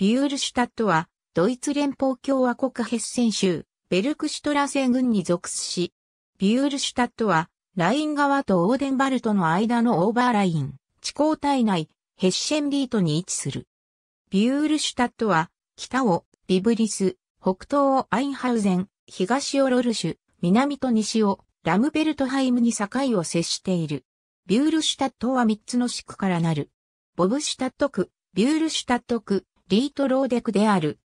ビュールシュタットは、ドイツ連邦共和国ヘッセン州、ベルクシュトラセン郡に属し、ビュールシュタットは、ライン川とオーデンバルトの間のオーバーライン、地高体内、ヘッシェンリートに位置する。ビュールシュタットは、北をビブリス、北東をアインハウゼン、東をロルシュ、南と西をラムベルトハイムに境を接している。ビュールシュタットは3つの地区からなる。ボブシュタット区、ビュールシュタット区、リートローデクである。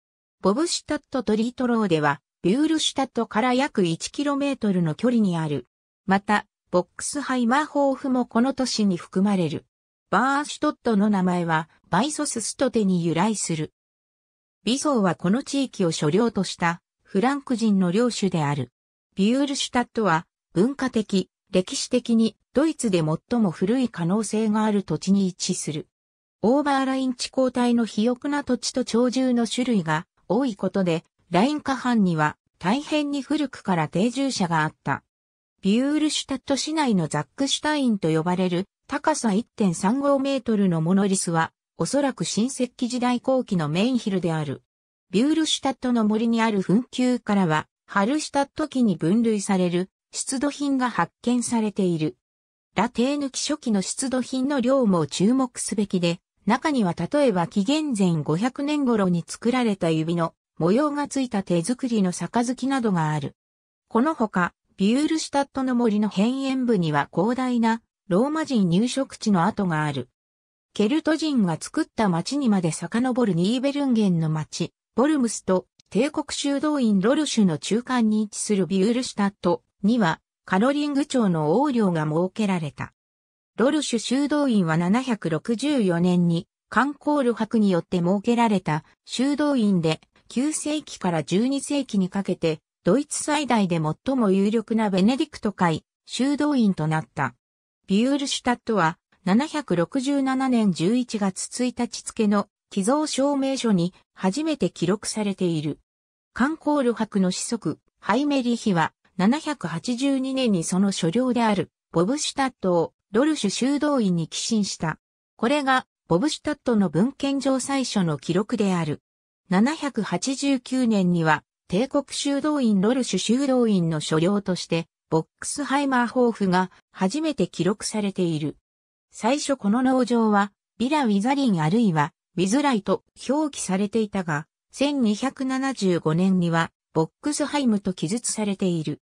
ボブシュタットとリートローデは、ビュールシュタットから約 1km の距離にある。また、ボックスハイマーホーフもこの都市に含まれる。バーシュトットの名前は、バイソスストテに由来する。ビソーはこの地域を所領とした、フランク人の領主である。ビュールシュタットは、文化的、歴史的に、ドイツで最も古い可能性がある土地に位置する。オーバーライン地高帯の肥沃な土地と鳥獣の種類が多いことで、ライン下半には大変に古くから定住者があった。ビュールシュタット市内のザックシュタインと呼ばれる高さ1.35メートルのモノリスは、おそらく新石器時代後期のメインヒルである。ビュールシュタットの森にある墳丘からは、ハルシュタット期に分類される出土品が発見されている。ラテーヌ期初期の出土品の量も注目すべきで、中には例えば紀元前500年頃に作られた指の模様がついた手作りの杯などがある。このほか、ビュールシュタットの森の辺縁部には広大なローマ人入植地の跡がある。ケルト人が作った町にまで遡るニーベルンゲンの町、ボルムスと帝国修道院ロルシュの中間に位置するビュールシュタットにはカロリング町の王領が設けられた。ロルシュ修道院は764年に観光旅博によって設けられた修道院で9世紀から12世紀にかけてドイツ最大で最も有力なベネディクト会修道院となった。ビュールシュタットは767年11月1日付の寄贈証明書に初めて記録されている。観光旅博の子息、ハイメリヒは782年にその所領であるボブシュタットをロルシュ修道院に寄進した。これが、ボブシュタットの文献上最初の記録である。789年には、帝国修道院ロルシュ修道院の所領として、ボックスハイマー法府が初めて記録されている。最初この農場は、ビラ・ウィザリンあるいは、ウィズライと表記されていたが、1275年には、ボックスハイムと記述されている。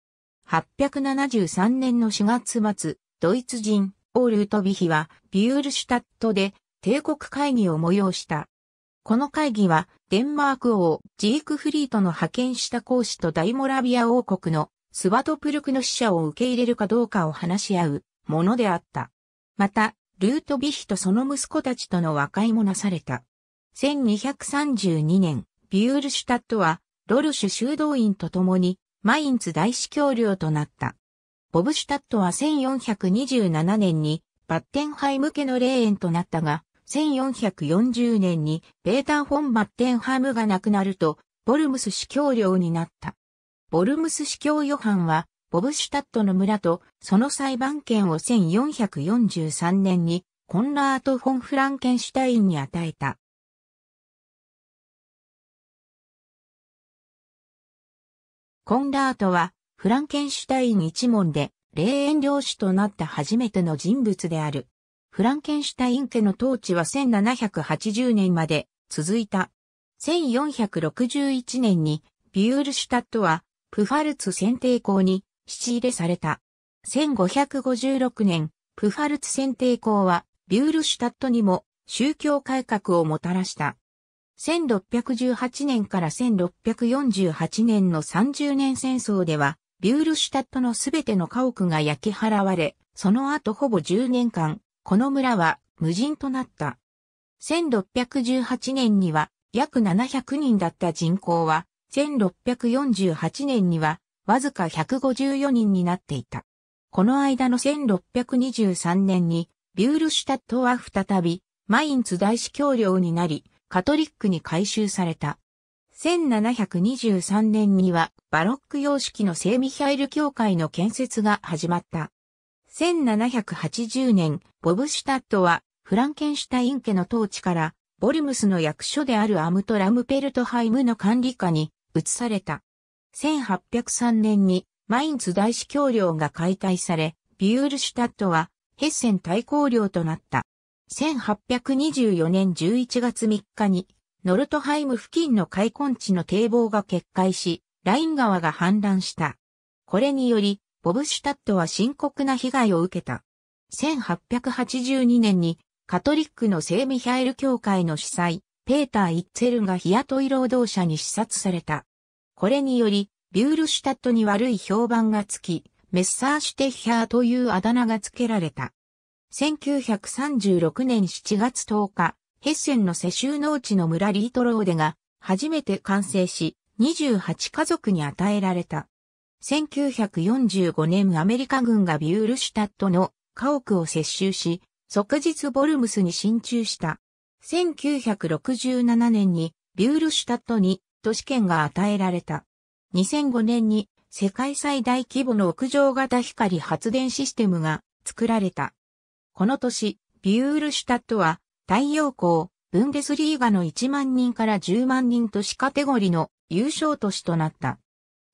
873年の4月末、ドイツ人、オールートビヒは、ビュールシュタットで、帝国会議を催した。この会議は、デンマーク王、ジークフリートの派遣した公使と大モラビア王国の、スワトプルクの使者を受け入れるかどうかを話し合う、ものであった。また、ルートビヒとその息子たちとの和解もなされた。1232年、ビュールシュタットは、ロルシュ修道院と共に、マインツ大司教領となった。ボブシュタットは1427年にバッテンハイム家の霊園となったが、1440年にペーター・フォン・バッテンハムが亡くなると、ボルムス司教領になった。ボルムス司教ヨハンは、ボブシュタットの村と、その裁判権を1443年に、コンラート・フォン・フランケンシュタインに与えた。コンラートは、フランケンシュタイン一門で、霊園領主となった初めての人物である。フランケンシュタイン家の統治は1780年まで続いた。1461年にビュールシュタットはプファルツ選定校に七入れされた。1556年、プファルツ選定校はビュールシュタットにも宗教改革をもたらした。1618年から1648年の30年戦争ではビュールシュタットのすべての家屋が焼き払われ、その後ほぼ10年間、この村は無人となった。1618年には約700人だった人口は、1648年にはわずか154人になっていた。この間の1623年に、ビュールシュタットは再び、マインツ大司教領になり、カトリックに改修された。1723年にはバロック様式の聖ミヒャイル教会の建設が始まった。1780年、ボブシュタットはフランケンシュタイン家の統治からボルムスの役所であるアムトラムペルトハイムの管理下に移された。1803年にマインツ大司教領が解体され、ビュールシュタットはヘッセン大公領となった。1824年11月3日にノルトハイム付近の開墾地の堤防が決壊し、ライン川が氾濫した。これにより、ボブシュタットは深刻な被害を受けた。1882年にカトリックの聖ミヒャエル教会の主催、ペーター・イッツェルが日雇い労働者に視察された。これにより、ビュールシュタットに悪い評判がつき、メッサーシュテヒャーというあだ名が付けられた。1936年7月10日、ヘッセンの世襲農地の村リートローデが初めて完成し、28家族に与えられた。1945年アメリカ軍がビュールシュタットの家屋を接収し、即日ボルムスに進駐した。1967年にビュールシュタットに都市圏が与えられた。2005年に世界最大規模の屋上型光発電システムが作られた。この年、ビュールシュタットは太陽光、ブンデスリーガの1万人から10万人都市カテゴリの優勝都市となった。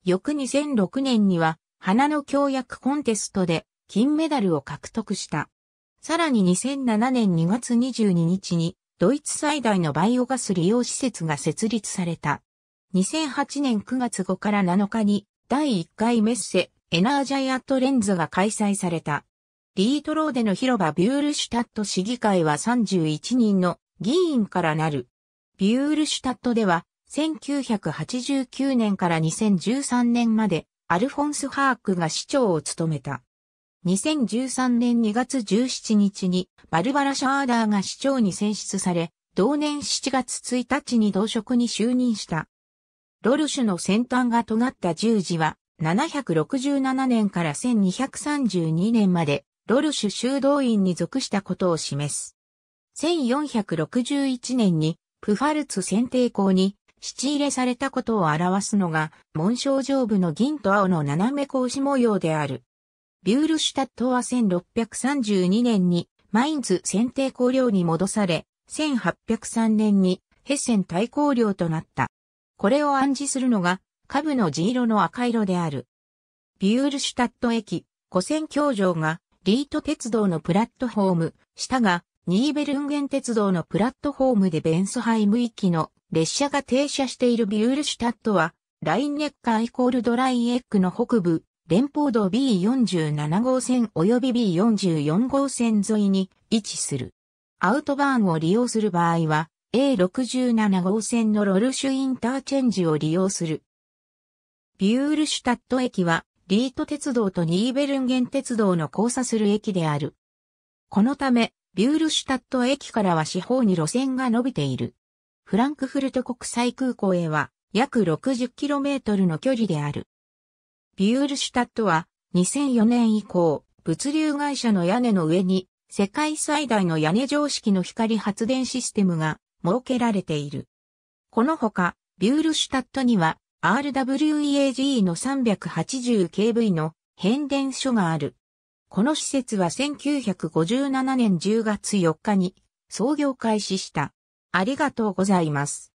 翌2006年には、花の協約コンテストで金メダルを獲得した。さらに2007年2月22日に、ドイツ最大のバイオガス利用施設が設立された。2008年9月5から7日に、第1回メッセ、エナージャイアットレンズが開催された。リートローデの広場ビュールシュタット市議会は31人の議員からなる。ビュールシュタットでは、1989年から2013年まで、アルフォンス・ハークが市長を務めた。2013年2月17日に、バルバラ・シャーダーが市長に選出され、同年7月1日に同職に就任した。ロルシュの先端が尖った十字は、767年から1232年までロルシュ修道院に属したことを示す。1461年にプファルツ選定校に七入れされたことを表すのが紋章上部の銀と青の斜め格子模様である。ビュールシュタットは1632年にマインズ選定校領に戻され、1803年にヘッセン大公領となった。これを暗示するのが、下部の地色の赤色である。ビュールシュタット駅、古戦教場が、リート鉄道のプラットフォーム、下が、ニーベルンゲン鉄道のプラットフォームでベンスハイム行きの列車が停車しているビュールシュタットは、ラインネッカーイコールドライエッグの北部、連邦道 B47 号線及び B44 号線沿いに位置する。アウトバーンを利用する場合は、A67 号線のロルシュインターチェンジを利用する。ビュールシュタット駅はリート鉄道とニーベルンゲン鉄道の交差する駅である。このため、ビュールシュタット駅からは四方に路線が伸びている。フランクフルト国際空港へは約 60km の距離である。ビュールシュタットは2004年以降、物流会社の屋根の上に世界最大の屋根常識の光発電システムが設けられている。このほか、ビュールシュタットには RWEAG の 380kV の変電所がある。この施設は1957年10月4日に創業開始した。ありがとうございます。